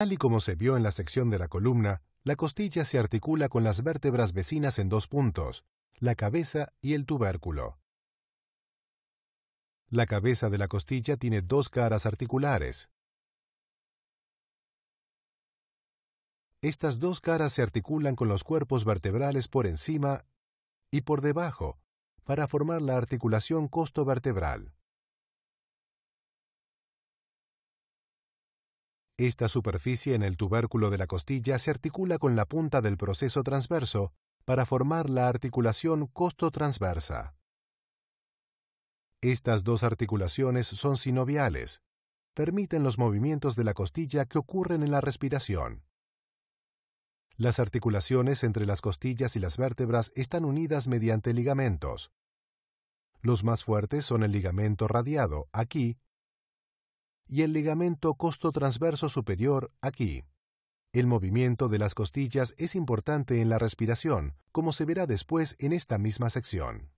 Tal y como se vio en la sección de la columna, la costilla se articula con las vértebras vecinas en dos puntos, la cabeza y el tubérculo. La cabeza de la costilla tiene dos caras articulares. Estas dos caras se articulan con los cuerpos vertebrales por encima y por debajo para formar la articulación costovertebral. Esta superficie en el tubérculo de la costilla se articula con la punta del proceso transverso para formar la articulación costo-transversa. Estas dos articulaciones son sinoviales, permiten los movimientos de la costilla que ocurren en la respiración. Las articulaciones entre las costillas y las vértebras están unidas mediante ligamentos. Los más fuertes son el ligamento radiado, aquí, y el ligamento costo transverso superior aquí. El movimiento de las costillas es importante en la respiración, como se verá después en esta misma sección.